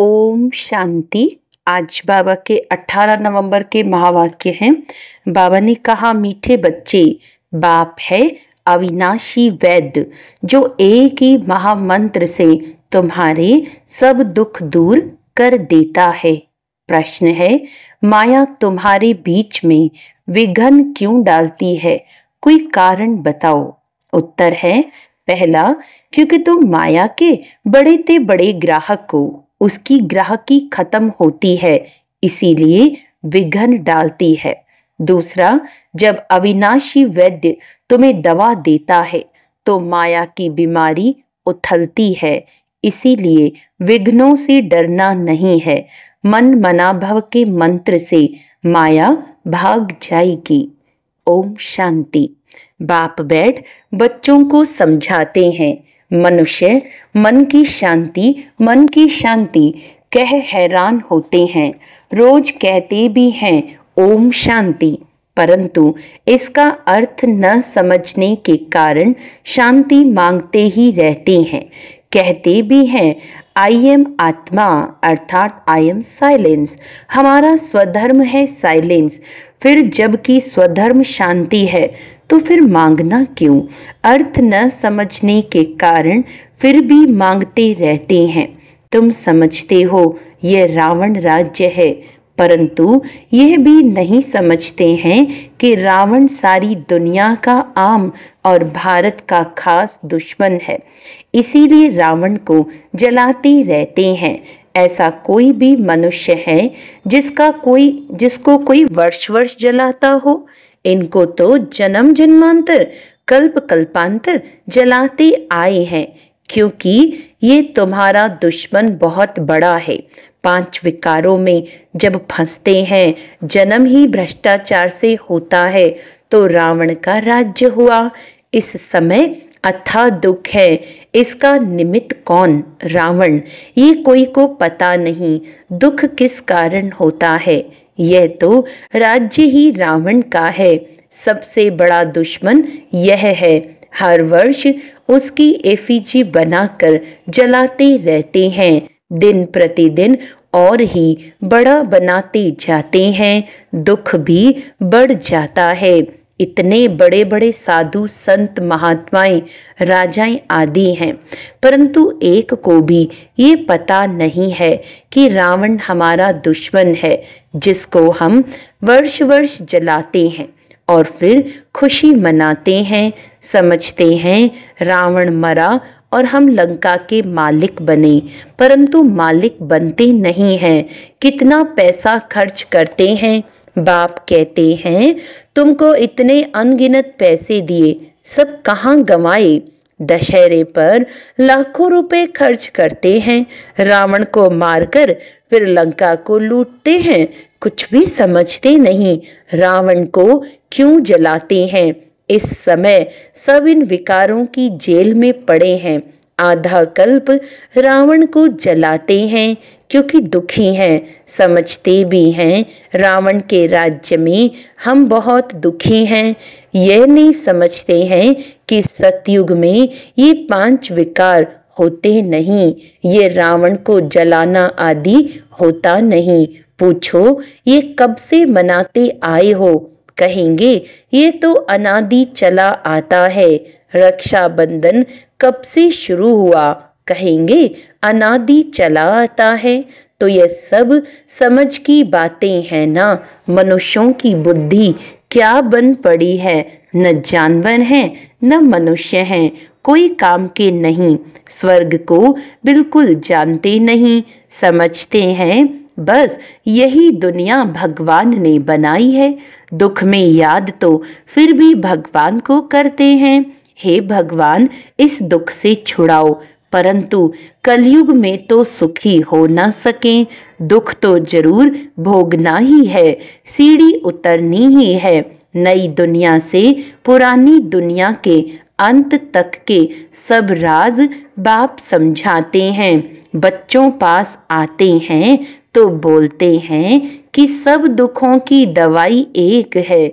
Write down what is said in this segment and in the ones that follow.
ओम शांति आज बाबा के 18 नवंबर के महावाक्य हैं बाबा ने कहा मीठे बच्चे बाप है अविनाशी वैद्य जो एक ही महामंत्र से तुम्हारे सब दुख दूर कर देता है प्रश्न है माया तुम्हारे बीच में विघन क्यों डालती है कोई कारण बताओ उत्तर है पहला क्योंकि तुम माया के बड़े ते बड़े ग्राहक हो उसकी ग्राहकी खत्म होती है इसीलिए विघन डालती है दूसरा जब अविनाशी वैद्य तुम्हें दवा देता है तो माया की बीमारी उथलती है इसीलिए विघ्नों से डरना नहीं है मन मनाभव के मंत्र से माया भाग जाएगी ओम शांति बाप बैठ बच्चों को समझाते हैं मनुष्य मन की शांति मन की शांति कह हैरान होते हैं रोज कहते भी हैं ओम शांति परंतु इसका अर्थ न समझने के कारण शांति मांगते ही रहते हैं कहते भी हैं आई एम आत्मा अर्थात आई एम साइलेंस हमारा स्वधर्म है साइलेंस फिर जबकि स्वधर्म शांति है तो फिर मांगना क्यों अर्थ न समझने के कारण फिर भी मांगते रहते हैं तुम समझते हो यह रावण राज्य है परंतु यह भी नहीं समझते हैं कि रावण सारी दुनिया का आम और भारत का खास दुश्मन है इसीलिए रावण को जलाते रहते हैं ऐसा कोई भी मनुष्य है जिसका कोई जिसको कोई वर्ष वर्ष जलाता हो इनको तो जन्म जन्मांतर कल्प कल्पांतर जलाते आए हैं क्योंकि ये तुम्हारा दुश्मन बहुत बड़ा है पांच विकारों में जब फंसते हैं जन्म ही भ्रष्टाचार से होता है तो रावण का राज्य हुआ इस समय अथा दुख है इसका निमित्त कौन रावण ये कोई को पता नहीं दुख किस कारण होता है यह तो राज्य ही रावण का है सबसे बड़ा दुश्मन यह है हर वर्ष उसकी एफिजी बनाकर जलाते रहते हैं दिन प्रतिदिन और ही बड़ा बनाते जाते हैं दुख भी बढ़ जाता है इतने बड़े बड़े साधु संत महात्माएं राजाएं आदि हैं परंतु एक को भी ये पता नहीं है कि रावण हमारा दुश्मन है जिसको हम वर्ष वर्ष जलाते हैं और फिर खुशी मनाते हैं समझते हैं रावण मरा और हम लंका के मालिक बने परंतु मालिक बनते नहीं हैं कितना पैसा खर्च करते हैं बाप कहते हैं तुमको इतने अनगिनत पैसे दिए सब कहाँ गंवाए दशहरे पर लाखों रुपए खर्च करते हैं रावण को मारकर फिर लंका को लूटते हैं कुछ भी समझते नहीं रावण को क्यों जलाते हैं इस समय सब इन विकारों की जेल में पड़े हैं आधा कल्प रावण को जलाते हैं क्योंकि दुखी हैं समझते भी हैं रावण के राज्य में हम बहुत दुखी हैं यह नहीं समझते हैं कि सतयुग में ये पांच विकार होते नहीं ये रावण को जलाना आदि होता नहीं पूछो ये कब से मनाते आए हो कहेंगे ये तो अनादि चला आता है रक्षाबंधन कब से शुरू हुआ कहेंगे अनादि चला आता है तो ये सब समझ की बातें हैं ना मनुष्यों की बुद्धि क्या बन पड़ी है न जानवर हैं न मनुष्य हैं कोई काम के नहीं स्वर्ग को बिल्कुल जानते नहीं समझते हैं बस यही दुनिया भगवान ने बनाई है दुख में याद तो फिर भी भगवान को करते हैं हे भगवान इस दुख से छुड़ाओ परंतु कलयुग में तो सुखी हो न सके दुख तो जरूर भोगना ही है सीढ़ी उतरनी ही है नई दुनिया से पुरानी दुनिया के अंत तक के सब राज बाप समझाते हैं बच्चों पास आते हैं तो बोलते हैं कि सब दुखों की दवाई एक है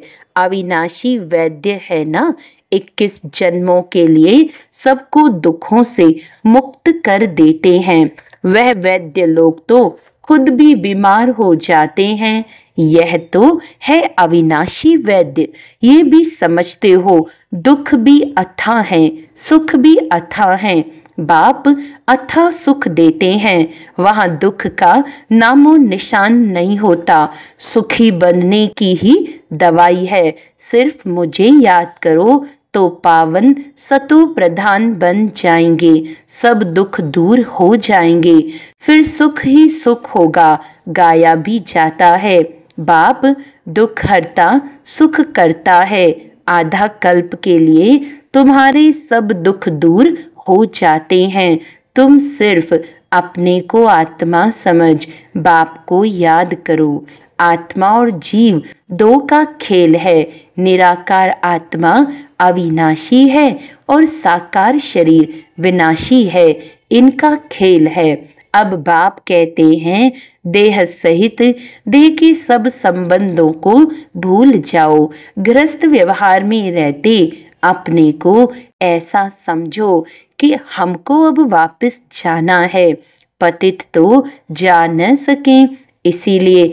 अविनाशी वैद्य है ना इक्कीस जन्मों के लिए सबको दुखों से मुक्त कर देते हैं वह वैद्य लोग तो खुद भी बीमार हो जाते हैं यह तो है अविनाशी वैद्य ये भी समझते हो दुख भी अथा है सुख भी अथा है बाप अथा सुख देते हैं वहाँ दुख का नामो निशान नहीं होता सुखी बनने की ही दवाई है सिर्फ मुझे याद करो तो पावन सतु प्रधान बन जाएंगे सब दुख दूर हो जाएंगे फिर सुख ही सुख होगा गाया भी जाता है बाप दुख हरता सुख करता है आधा कल्प के लिए तुम्हारे सब दुख दूर हो जाते हैं तुम सिर्फ अपने को आत्मा समझ बाप को याद करो आत्मा और जीव दो का खेल है निराकार आत्मा अविनाशी है और साकार शरीर विनाशी है इनका खेल है अब बाप कहते हैं देह सहित देह के सब संबंधों को भूल जाओ ग्रस्त व्यवहार में रहते अपने को ऐसा समझो कि हमको अब वापस जाना है पतित तो जा न सकें इसीलिए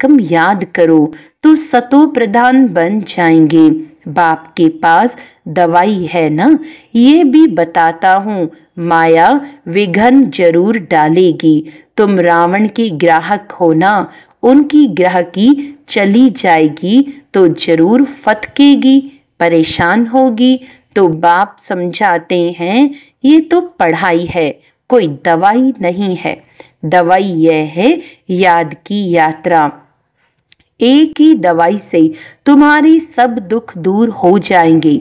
कम याद करो तो सतो प्रधान बन जाएंगे बाप के पास दवाई है ना ये भी बताता हूँ माया विघन जरूर डालेगी तुम रावण के ग्राहक हो ना उनकी ग्राहकी चली जाएगी तो जरूर फतकेगी परेशान होगी तो बाप समझाते हैं ये तो पढ़ाई है कोई दवाई नहीं है दवाई यह है याद की यात्रा एक ही दवाई से तुम्हारे सब दुख दूर हो जाएंगे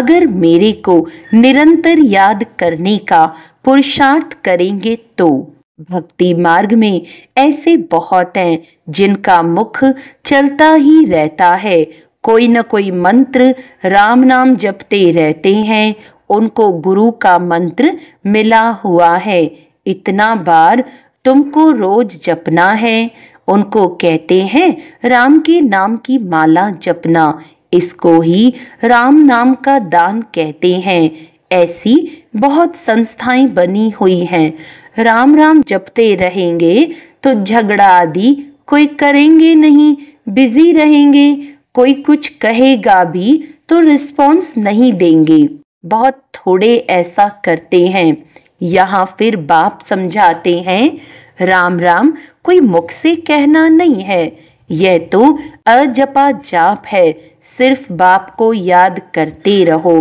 अगर मेरे को निरंतर याद करने का पुरुषार्थ करेंगे तो भक्ति मार्ग में ऐसे बहुत हैं जिनका मुख चलता ही रहता है कोई न कोई मंत्र राम नाम जपते रहते हैं उनको गुरु का मंत्र मिला हुआ है इतना बार तुमको रोज जपना है उनको कहते हैं राम के नाम की माला जपना इसको ही राम नाम का दान कहते हैं ऐसी बहुत संस्थाएं बनी हुई हैं राम राम जपते रहेंगे तो झगड़ा आदि कोई करेंगे नहीं बिजी रहेंगे कोई कुछ कहेगा भी तो रिस्पॉन्स नहीं देंगे बहुत थोड़े ऐसा करते हैं यहाँ फिर बाप समझाते हैं राम राम कोई मुख से कहना नहीं है यह तो अजपा जाप है सिर्फ बाप को याद करते रहो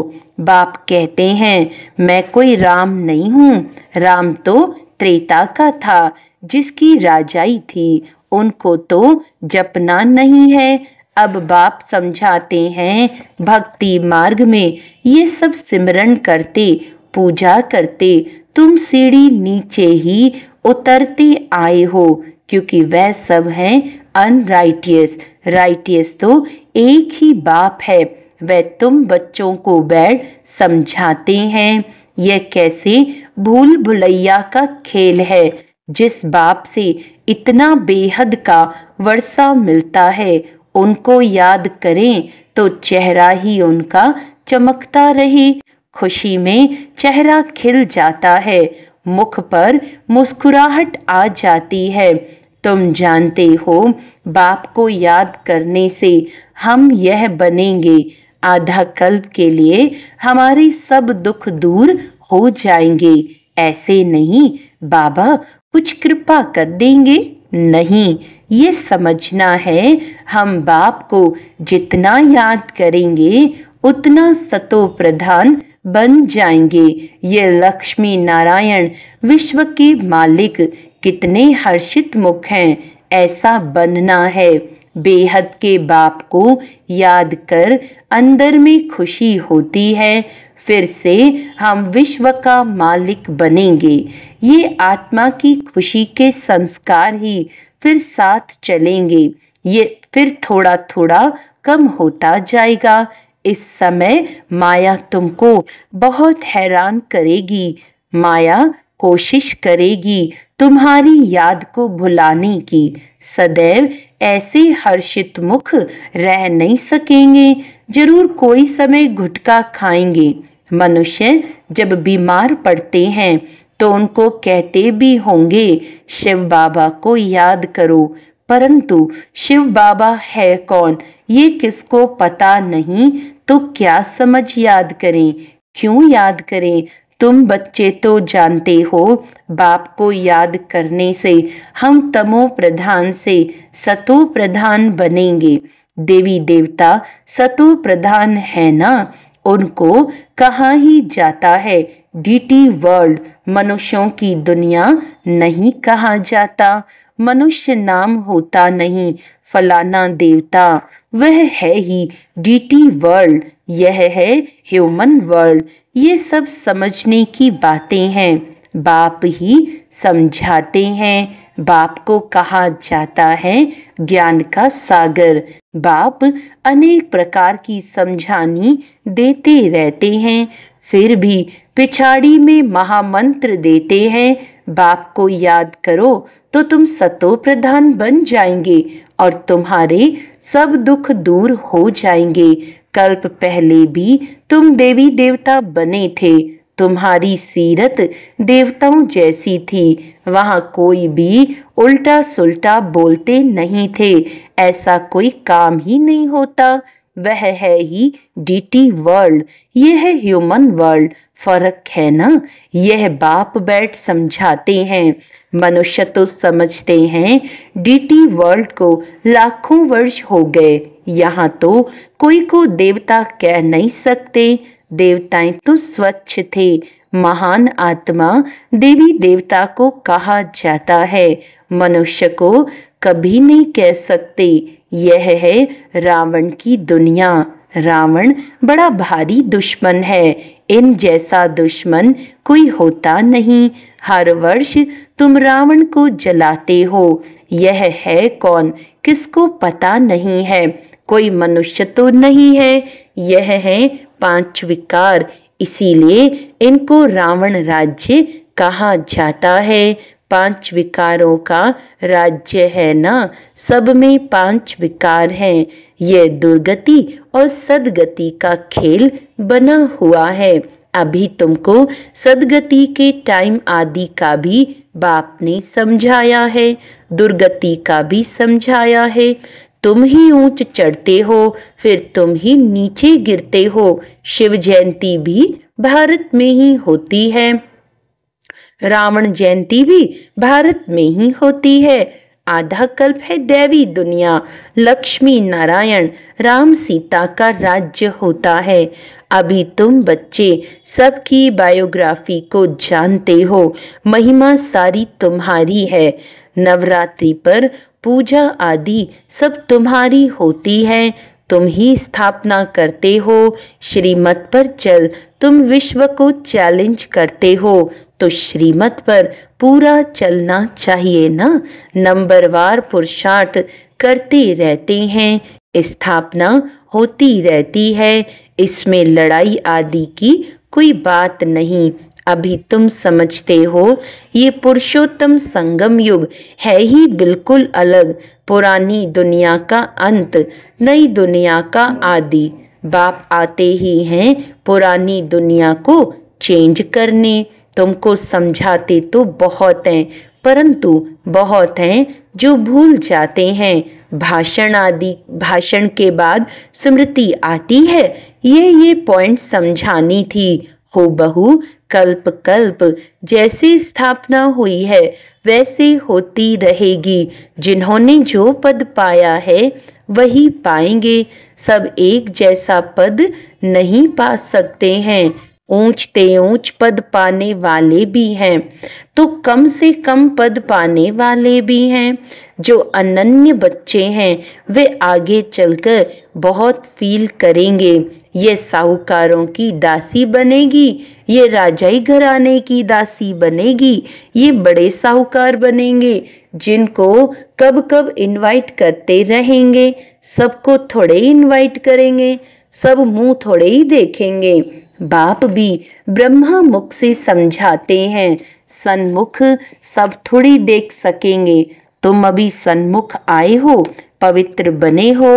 बाप कहते हैं मैं कोई राम नहीं हूँ राम तो त्रेता का था जिसकी राजाई थी उनको तो जपना नहीं है अब बाप समझाते हैं भक्ति मार्ग में ये सब सिमरन करते पूजा करते तुम सीढ़ी नीचे ही उतरते आए हो क्योंकि वह सब हैं अनराइटियस राइटियस तो एक ही बाप है वह तुम बच्चों को बैठ समझाते हैं यह कैसे भूल भुलैया का खेल है जिस बाप से इतना बेहद का वर्षा मिलता है उनको याद करें तो चेहरा ही उनका चमकता रहे खुशी में चेहरा खिल जाता है मुख पर मुस्कुराहट आ जाती है तुम जानते हो बाप को याद करने से हम यह बनेंगे आधा कल्प के लिए हमारे सब दुख दूर हो जाएंगे ऐसे नहीं बाबा कुछ कृपा कर देंगे नहीं ये समझना है हम बाप को जितना याद करेंगे उतना सतो प्रधान बन जाएंगे ये लक्ष्मी नारायण विश्व के मालिक कितने हर्षित मुख हैं ऐसा बनना है बेहद के बाप को याद कर अंदर में खुशी होती है फिर से हम विश्व का मालिक बनेंगे ये आत्मा की खुशी के संस्कार ही फिर साथ चलेंगे ये फिर थोड़ा थोड़ा कम होता जाएगा इस समय माया तुमको बहुत हैरान करेगी माया कोशिश करेगी तुम्हारी याद को भुलाने की सदैव ऐसे हर्षित मुख रह नहीं सकेंगे जरूर कोई समय घुटका खाएंगे मनुष्य जब बीमार पड़ते हैं तो उनको कहते भी होंगे शिव बाबा को याद करो परंतु शिव बाबा है कौन ये किसको पता नहीं तो क्या समझ याद करें क्यों याद करें तुम बच्चे तो जानते हो बाप को याद करने से हम तमो प्रधान से सतो प्रधान बनेंगे देवी देवता सतो प्रधान है ना उनको कहाँ ही जाता है डीटी वर्ल्ड मनुष्यों की दुनिया नहीं कहा जाता मनुष्य नाम होता नहीं फलाना देवता वह है ही डीटी वर्ल्ड यह है ह्यूमन वर्ल्ड ये सब समझने की बातें हैं बाप ही समझाते हैं बाप को कहा जाता है ज्ञान का सागर बाप अनेक प्रकार की समझानी देते रहते हैं फिर भी पिछाड़ी में महामंत्र देते हैं बाप को याद करो तो तुम सतो प्रधान बन जाएंगे और तुम्हारे सब दुख दूर हो जाएंगे कल्प पहले भी तुम देवी देवता बने थे तुम्हारी सीरत देवताओं जैसी थी वहाँ कोई भी उल्टा सुलटा बोलते नहीं थे ऐसा कोई काम ही नहीं होता वह है ही डीटी वर्ल्ड यह है ह्यूमन वर्ल्ड फर्क है ना यह बाप बैठ समझाते हैं मनुष्य तो समझते हैं डीटी वर्ल्ड को लाखों वर्ष हो गए यहाँ तो कोई को देवता कह नहीं सकते देवताएं तो स्वच्छ थे महान आत्मा देवी देवता को कहा जाता है मनुष्य को कभी नहीं कह सकते यह है रावण की दुनिया रावण बड़ा भारी दुश्मन है इन जैसा दुश्मन कोई होता नहीं हर वर्ष तुम रावण को जलाते हो यह है कौन किसको पता नहीं है कोई मनुष्य तो नहीं है यह है पांच विकार इसीलिए इनको रावण राज्य कहा जाता है पांच विकारों का राज्य है ना सब में पांच विकार हैं यह दुर्गति और सदगति का खेल बना हुआ है अभी तुमको सदगति के टाइम आदि का भी बाप ने समझाया है दुर्गति का भी समझाया है तुम ही ऊंच चढ़ते हो फिर तुम ही नीचे गिरते हो शिव जयंती भी भारत में ही होती है रावण जयंती भी भारत में ही होती है आधा कल्प है देवी दुनिया लक्ष्मी नारायण राम सीता का राज्य होता है अभी तुम बच्चे सबकी बायोग्राफी को जानते हो महिमा सारी तुम्हारी है नवरात्रि पर पूजा आदि सब तुम्हारी होती है तुम ही स्थापना करते हो श्रीमत पर चल तुम विश्व को चैलेंज करते हो तो श्रीमत पर पूरा चलना चाहिए ना नंबरवार पुरुषार्थ करते रहते हैं स्थापना होती रहती है इसमें लड़ाई आदि की कोई बात नहीं अभी तुम समझते हो ये पुरुषोत्तम संगम युग है ही बिल्कुल अलग पुरानी दुनिया का अंत नई दुनिया का आदि बाप आते ही हैं पुरानी दुनिया को चेंज करने तुमको समझाते तो बहुत हैं परंतु बहुत हैं जो भूल जाते हैं भाषण आदि भाषण के बाद स्मृति आती है ये ये पॉइंट समझानी थी हो बहु कल्प कल्प जैसे स्थापना हुई है वैसे होती रहेगी जिन्होंने जो पद पाया है वही पाएंगे सब एक जैसा पद नहीं पा सकते हैं ऊंचते ऊंच पद पाने वाले भी हैं तो कम से कम पद पाने वाले भी हैं जो अनन्य बच्चे हैं वे आगे चलकर बहुत फील करेंगे ये साहूकारों की दासी बनेगी ये राजाई घराने की दासी बनेगी ये बड़े साहूकार बनेंगे जिनको कब कब इनवाइट करते रहेंगे सबको थोड़े इनवाइट करेंगे सब मुंह थोड़े ही देखेंगे बाप भी ब्रह्मा मुख से समझाते हैं सन्मुख सब थोड़ी देख सकेंगे तुम अभी सन्मुख आए हो पवित्र बने हो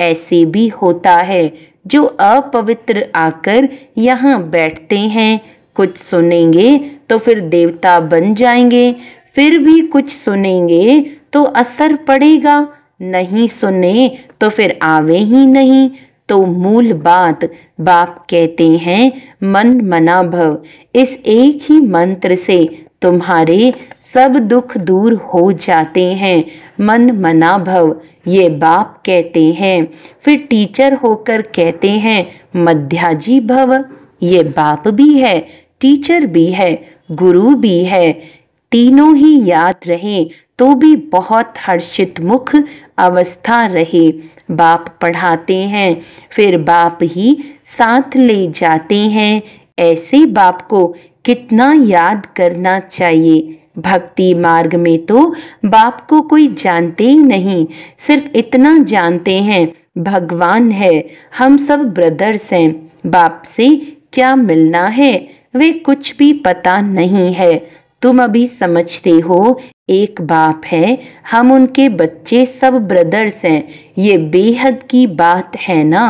ऐसे भी होता है जो अपवित्र आकर यहाँ बैठते हैं कुछ सुनेंगे तो फिर देवता बन जाएंगे फिर भी कुछ सुनेंगे तो असर पड़ेगा नहीं सुने तो फिर आवे ही नहीं तो मूल बात बाप कहते हैं मन मना भव इस एक ही मंत्र से तुम्हारे सब दुख दूर हो जाते हैं मन मना भव ये बाप कहते हैं फिर टीचर होकर कहते हैं मध्याजी भव ये बाप भी है टीचर भी है गुरु भी है तीनों ही याद रहे तो भी बहुत हर्षित मुख अवस्था रहे बाप पढ़ाते हैं फिर बाप ही साथ ले जाते हैं ऐसे बाप को कितना याद करना चाहिए भक्ति मार्ग में तो बाप को कोई जानते ही नहीं सिर्फ इतना जानते हैं भगवान है हम सब ब्रदर्स हैं बाप से क्या मिलना है वे कुछ भी पता नहीं है तुम अभी समझते हो एक बाप है हम उनके बच्चे सब ब्रदर्स हैं ये बेहद की बात है ना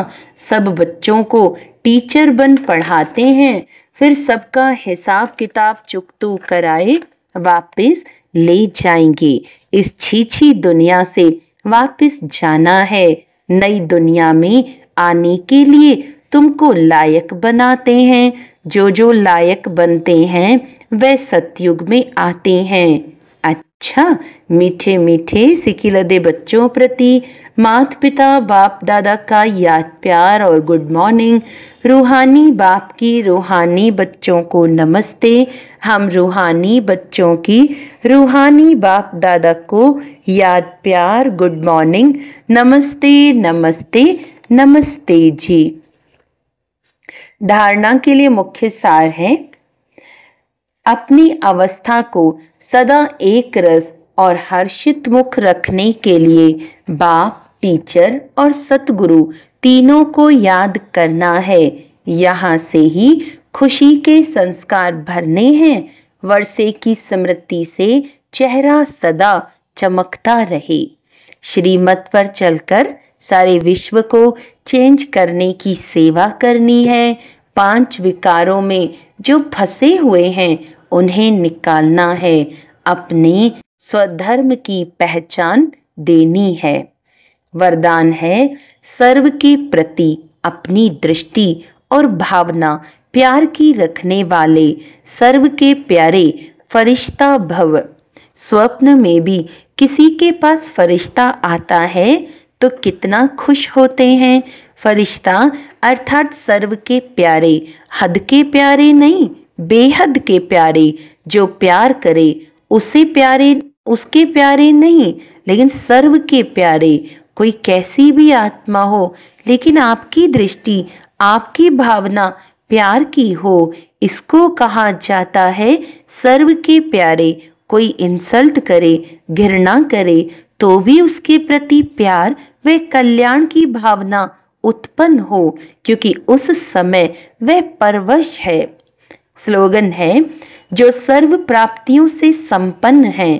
सब बच्चों को टीचर बन पढ़ाते हैं फिर सबका हिसाब किताब चुक तो कराए वापिस ले जाएंगे इस छीछी दुनिया से वापिस जाना है नई दुनिया में आने के लिए तुमको लायक बनाते हैं जो जो लायक बनते हैं वह सतयुग में आते हैं अच्छा मीठे मीठे सिकिलदे बच्चों प्रति मात पिता बाप दादा का याद प्यार और गुड मॉर्निंग रूहानी बाप की रूहानी बच्चों को नमस्ते हम रूहानी बच्चों की रूहानी बाप दादा को याद प्यार गुड मॉर्निंग नमस्ते नमस्ते नमस्ते जी धारणा के लिए मुख्य सार हैं अपनी अवस्था को सदा एक रस और हर्षित मुख रखने के लिए बाप टीचर और सतगुरु तीनों को याद करना है यहाँ से ही खुशी के संस्कार भरने हैं वर्षे की स्मृति से चेहरा सदा चमकता रहे श्रीमत पर चलकर सारे विश्व को चेंज करने की सेवा करनी है पांच विकारों में जो फंसे हुए हैं उन्हें निकालना है अपने स्वधर्म की पहचान देनी है वरदान है सर्व के प्रति अपनी दृष्टि और भावना प्यार की रखने वाले सर्व के प्यारे फरिश्ता भव स्वप्न में भी किसी के पास फरिश्ता आता है तो कितना खुश होते हैं फरिश्ता अर्थात सर्व के प्यारे हद के प्यारे नहीं बेहद के प्यारे जो प्यार करे उसे प्यारे उसके प्यारे नहीं लेकिन सर्व के प्यारे कोई कैसी भी आत्मा हो लेकिन आपकी दृष्टि आपकी भावना प्यार की हो इसको कहा जाता है सर्व के प्यारे कोई इंसल्ट करे घृणा करे तो भी उसके प्रति प्यार व कल्याण की भावना उत्पन्न हो क्योंकि उस समय वह परवश है स्लोगन है जो सर्व प्राप्तियों से संपन्न है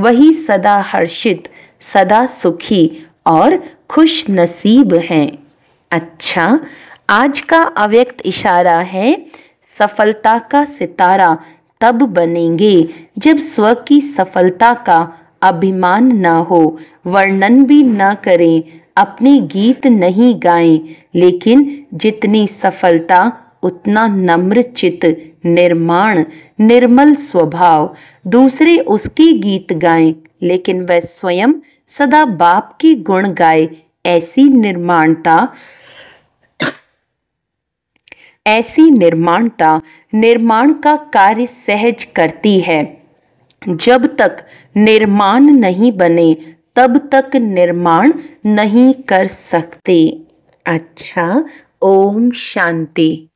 वही सदा हर्षित सदा सुखी और खुश नसीब है अच्छा आज का अव्यक्त इशारा है सफलता का सितारा तब बनेंगे जब स्व की सफलता का अभिमान ना हो वर्णन भी ना करें अपने गीत नहीं गाएं लेकिन जितनी सफलता उतना नम्र चित निर्माण निर्मल स्वभाव दूसरे उसकी गीत गाएं लेकिन वह स्वयं सदा बाप की गुण गाए ऐसी निर्माणता ऐसी निर्माणता निर्माण का कार्य सहज करती है जब तक निर्माण नहीं बने तब तक निर्माण नहीं कर सकते अच्छा ओम शांति